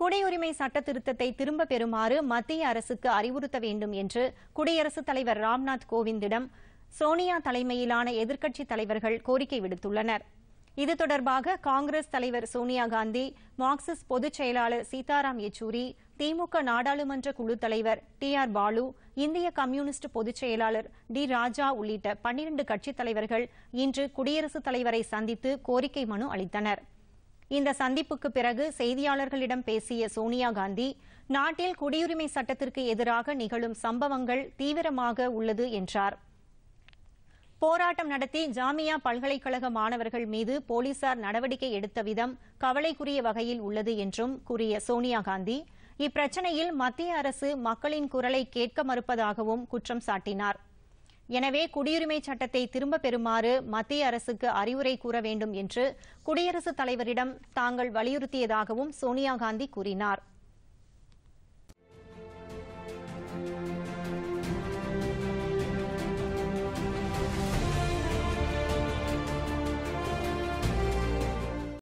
குடியுரிமை சட்ட திருத்தத்தை திரும்ப பெறுமாறு மத்திய அரசுக்கு அறிவுறுத்த வேண்டும் என்று குடியரசுத் தலைவர் ராம்நாத் கோவிந்திடம் சோனியா தலைமையிலான எதிர்க்கட்சித் தலைவர்கள் கோரிக்கை விடுத்துள்ளனர் இது தொடர்பாக காங்கிரஸ் தலைவர் சோனியா காந்தி மார்க்சிஸ்ட் பொதுச் செயலாளர் சீதாராம் யெச்சூரி திமுக நாடாளுமன்ற குழு தலைவர் டி ஆர் பாலு இந்திய கம்யூனிஸ்ட் பொதுச் செயலாளர் டி ராஜா உள்ளிட்ட பன்னிரண்டு கட்சித் தலைவர்கள் இன்று குடியரசுத் தலைவரை சந்தித்து கோரிக்கை மனு அளித்தனா் இந்த சந்திப்புக்கு பிறகு செய்தியாளர்களிடம் பேசிய சோனியா காந்தி நாட்டில் குடியுரிமை சட்டத்திற்கு எதிராக நிகழும் சம்பவங்கள் தீவிரமாக உள்ளது என்றார் போராட்டம் நடத்தி ஜாமியா பல்கலைக்கழக மாணவர்கள் மீது போலீசார் நடவடிக்கை எடுத்த விதம் கவலைக்குரிய வகையில் உள்ளது என்றும் கூறிய சோனியா காந்தி இப்பிரச்சினையில் மத்திய அரசு மக்களின் குரலை கேட்க மறுப்பதாகவும் குற்றம் சாட்டினாா் எனவே குடியுரிமை சட்டத்தை திரும்ப பெறுமாறு மத்திய அரசுக்கு அறிவுரை கூற வேண்டும் என்று குடியரசுத் தலைவரிடம் தாங்கள் வலியுறுத்தியதாகவும் சோனியா காந்தி கூறினாா்